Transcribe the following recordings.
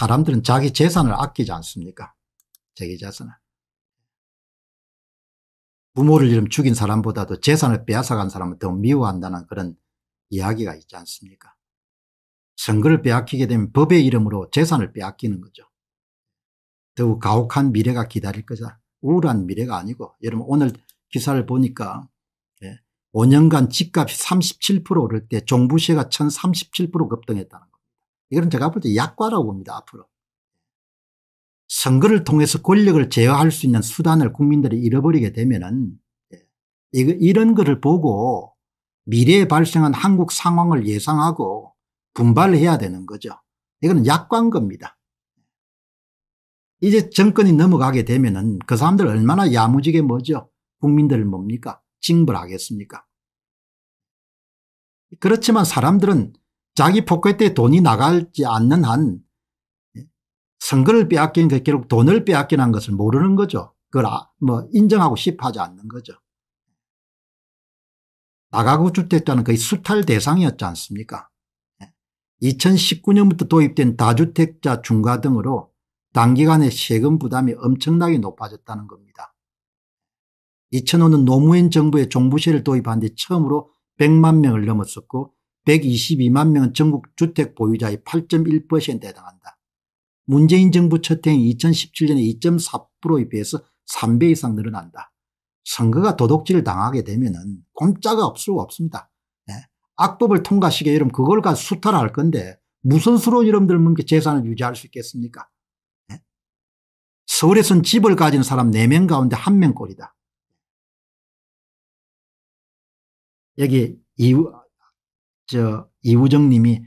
사람들은 자기 재산을 아끼지 않습니까? 자기 재산을. 부모를 이름 죽인 사람보다도 재산을 빼앗아간 사람을 더 미워한다는 그런 이야기가 있지 않습니까? 선거를 빼앗기게 되면 법의 이름으로 재산을 빼앗기는 거죠. 더욱 가혹한 미래가 기다릴 거다. 우울한 미래가 아니고 여러분 오늘 기사를 보니까 5년간 예, 집값이 37% 오를 때 종부세가 1037% 급등했다는 이건 제가 볼 때 약과라고 봅니다. 앞으로. 선거를 통해서 권력을 제어할 수 있는 수단을 국민들이 잃어버리게 되면은 예, 이런 것을 보고 미래에 발생한 한국 상황을 예상하고 분발해야 되는 거죠. 이거는 약관 겁니다. 이제 정권이 넘어가게 되면은 그 사람들 얼마나 야무지게 뭐죠? 국민들 뭡니까? 징벌하겠습니까? 그렇지만 사람들은 자기 포켓에 돈이 나가지 않는 한 선거를 빼앗긴니 그러니까 결국 돈을 빼앗긴한 것을 모르는 거죠. 그걸 아, 뭐 인정하고 싶어하지 않는 거죠. 나가고 주택자는 거의 수탈 대상이었지 않습니까 2019년부터 예. 도입된 다주택자 중과 등으로 단기간에 세금 부담이 엄청나게 높아졌다는 겁니다. 2005년 노무현 정부의 종부세를 도입한 뒤 처음으로 100만 명을 넘었었고 122만 명은 전국 주택 보유자의 8.1%에 해당한다. 문재인 정부 첫 해인 2017년에 2.4%에 비해서 3배 이상 늘어난다. 선거가 도둑질 당하게 되면 은 꼼짝이 없을 수가 없습니다. 네. 악법을 통과시켜 여러분 그걸 가 수탈할 건데 무슨 수로 여러분들면 재산을 유지할 수 있겠습니까? 네. 서울에선 집을 가진 사람 4명 가운데 1명 꼴이다. 여기 저 이우정님이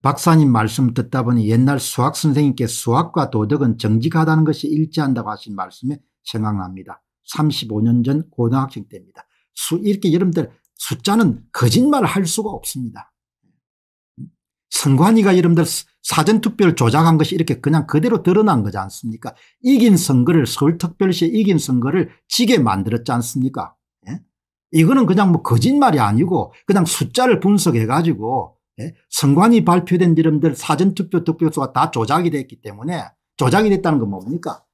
박사님 말씀 듣다 보니 옛날 수학 선생님께 수학과 도덕은 정직하다는 것이 일치한다고 하신 말씀이 생각납니다. 35년 전 고등학생 때입니다. 수, 이렇게 여러분들 숫자는 거짓말을 할 수가 없습니다. 음? 선관위가 여러분들 사전투표를 조작한 것이 이렇게 그냥 그대로 드러난 거지 않습니까? 이긴 선거를 서울특별시에 이긴 선거를 지게 만들었지 않습니까? 이거는 그냥 뭐 거짓말이 아니고 그냥 숫자를 분석해 가지고 예? 선관위 발표된 이름들 사전투표 득표수가 다 조작이 됐기 때문에 조작이 됐다는 건 뭡니까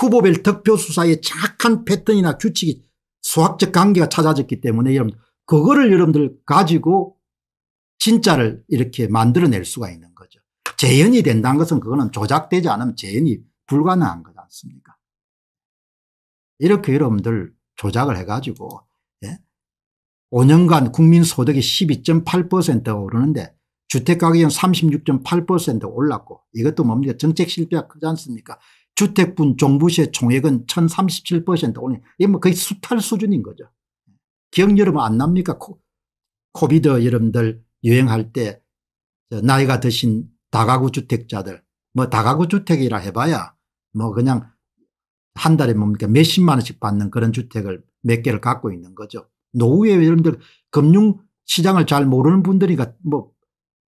후보별 득표수사에 착한 패턴이나 규칙이 수학적 관계가 찾아졌기 때문에 여러분 그거를 여러분들 가지고 진짜를 이렇게 만들어낼 수가 있는 거죠. 재현이 된다는 것은 그거는 조작되지 않으면 재현이 불가능한 거지 않습니까 이렇게 여러분들 조작을 해가지고 예? 5년간 국민 소득이 12.8%가 오르는데 주택가격은 36.8% 올랐고 이것도 뭡니까 정책 실패가 크지 않습니까 주택분 종부세 총액은 1037% 오르니 이게 뭐 거의 수탈 수준인 거죠. 기억 여러분 안 납니까 코, 코비드 여러분들 유행할 때 나이가 드신 다가구 주택자들 뭐 다가구 주택이라 해봐야 뭐 그냥 한 달에 뭡니까 몇십만 원씩 받는 그런 주택을 몇 개를 갖고 있는 거죠. 노후에 여러분들 금융시장을 잘 모르는 분들이니까 뭐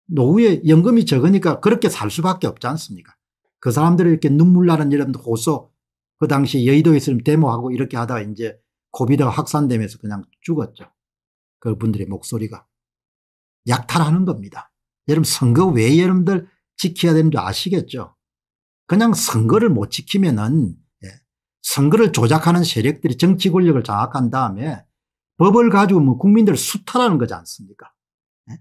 노후에 연금이 적으니까 그렇게 살 수밖에 없지 않습니까 그 사람들이 이렇게 눈물 나는 이런 호소 그 당시 여의도에 있으면 데모하고 이렇게 하다가 이제 고비드가 확산되면서 그냥 죽었죠. 그분들의 목소리가 약탈하는 겁니다. 여러분 선거 왜 여러분들 지켜야 되는 줄 아시겠죠? 그냥 선거를 못 지키면은 선거를 조작하는 세력들이 정치 권력을 장악한 다음에 법을 가지고 뭐 국민들을 수탈하는 거지 않습니까? 네?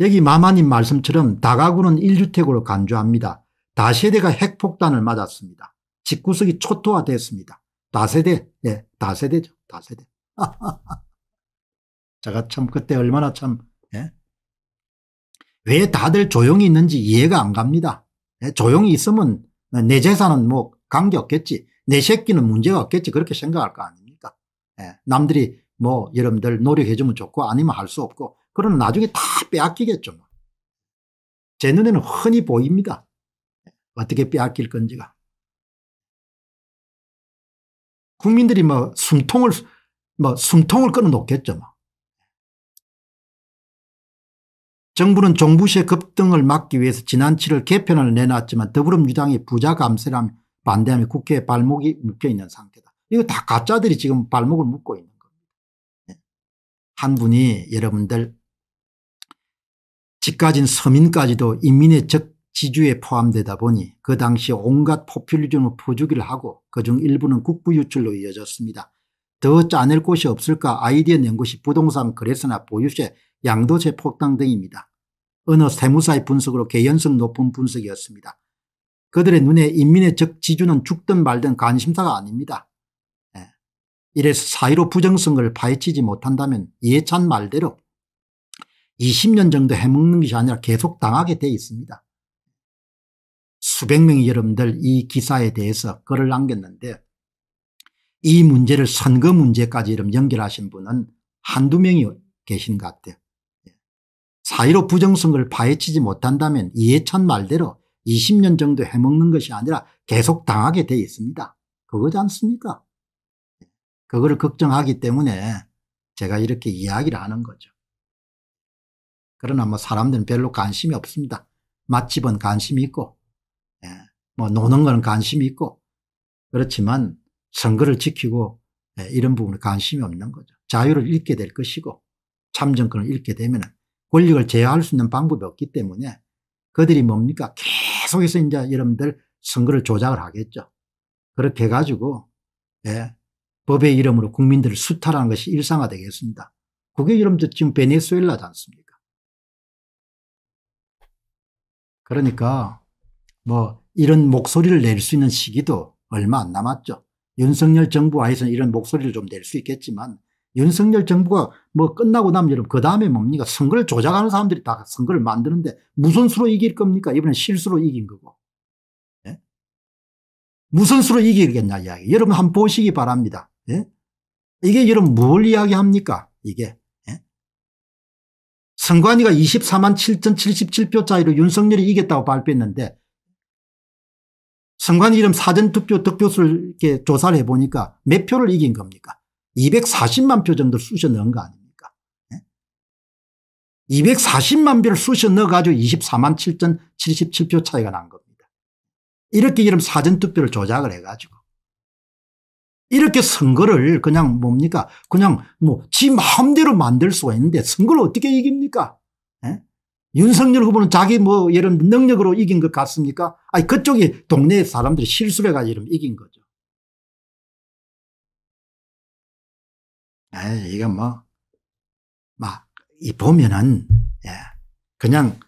여기 마마님 말씀처럼 다가구는 1주택으로 간주합니다. 다세대가 핵폭탄을 맞았습니다. 집구석이 초토화됐습니다. 다세대, 네, 다세대죠. 다세대. 제가 참 그때 얼마나 참, 네? 왜 다들 조용히 있는지 이해가 안 갑니다. 조용히 있으면 내 재산은 뭐 관계 없겠지. 내 새끼는 문제가 없겠지. 그렇게 생각할 거 아닙니까? 예. 남들이 뭐 여러분들 노력해주면 좋고 아니면 할 수 없고 그러면 나중에 다 빼앗기겠죠. 뭐. 제 눈에는 흔히 보입니다. 어떻게 빼앗길 건지가. 국민들이 뭐 숨통을 뭐 숨통을 끊어 놓겠죠. 뭐. 정부는 종부세 급등을 막기 위해서 지난 7월 개편을 안 내놨지만 더불어민주당이 부자 감세라며 반대하며 국회에 발목이 묶여 있는 상태다. 이거 다 가짜들이 지금 발목을 묶고 있는 겁니다. 네. 한 분이 여러분들 집 가진 서민까지도 인민의 적지주에 포함되다 보니 그 당시 온갖 포퓰리즘을 퍼주기를 하고 그중 일부는 국부 유출로 이어졌습니다. 더 짜낼 곳이 없을까 아이디어 낸 곳이 부동산 거래소나 보유세 양도세 폭당 등입니다. 어느 세무사의 분석으로 개연성 높은 분석이었습니다. 그들의 눈에 인민의 적지주는 죽든 말든 관심사가 아닙니다. 예. 이래서 사이로 부정성을 파헤치지 못한다면 예찬 말대로 20년 정도 해먹는 것이 아니라 계속 당하게 돼 있습니다. 수백 명의 여러분들 이 기사에 대해서 글을 남겼는데 이 문제를 선거 문제까지 연결하신 분은 한두 명이 계신 것 같아요. 4.15 부정선거를 파헤치지 못한다면 이해찬 말대로 20년 정도 해먹는 것이 아니라 계속 당하게 돼 있습니다. 그거지 않습니까? 그거를 걱정하기 때문에 제가 이렇게 이야기를 하는 거죠. 그러나 뭐 사람들은 별로 관심이 없습니다. 맛집은 관심이 있고 예, 뭐 노는 거 관심이 있고 그렇지만 선거를 지키고 예, 이런 부분에 관심이 없는 거죠. 자유를 잃게 될 것이고 참정권을 잃게 되면 권력을 제어할 수 있는 방법이 없기 때문에 그들이 뭡니까 계속해서 이제 여러분들 선거를 조작을 하겠죠. 그렇게 해가지고 예, 법의 이름으로 국민들을 수탈하는 것이 일상화되겠습니다. 그게 여러분들 지금 베네수엘라지 않습니까? 그러니까 뭐 이런 목소리를 낼 수 있는 시기도 얼마 안 남았죠. 윤석열 정부와에서는 이런 목소리를 좀 낼 수 있겠지만 윤석열 정부가 뭐 끝나고 나면 여러분 그 다음에 뭡니까 선거를 조작하는 사람들이 다 선거를 만드는데 무슨 수로 이길 겁니까 이번엔 실수로 이긴 거고 예? 무슨 수로 이기겠냐 이야기 여러분 한번 보시기 바랍니다 예? 이게 여러분 뭘 이야기합니까 이게 예? 선관위가 24만 7,077표 차이로 윤석열이 이겼다고 발표했는데 선관위 이름 사전투표 득표수를 이렇게 조사를 해보니까 몇 표를 이긴 겁니까 240만 표 정도 쑤셔 넣은 거 아닙니까? 네? 예? 240만 표를 쑤셔 넣어가지고 24만 7천 77표 차이가 난 겁니다. 이렇게 이런 사전투표를 조작을 해가지고 이렇게 선거를 그냥 뭡니까 그냥 뭐 지 마음대로 만들 수가 있는데 선거를 어떻게 이깁니까? 네? 윤석열 후보는 자기 뭐 이런 능력으로 이긴 것 같습니까? 아니 그쪽이 동네 사람들이 실수해가지고 이런 이긴 거죠. 에이, 이거 뭐, 막, 이 보면은, 예, 그냥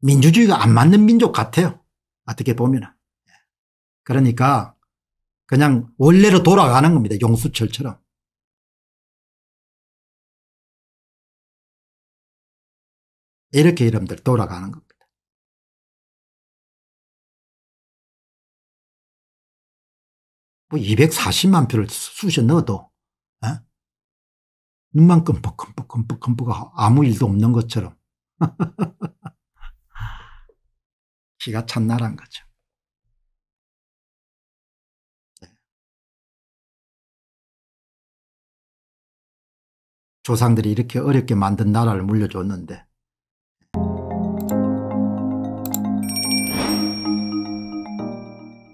민주주의가 안 맞는 민족 같아요. 어떻게 보면은. 예. 그러니까 그냥 원래로 돌아가는 겁니다. 용수철처럼. 이렇게 여러분들 돌아가는 겁니다. 뭐 240만 표를 쑤셔 넣어도 눈만 끔뻑끔뻑끔뻑끔뻑 아무 일도 없는 것처럼. 기가 찬나라인 거죠. 네. 조상들이 이렇게 어렵게 만든 나라를 물려줬는데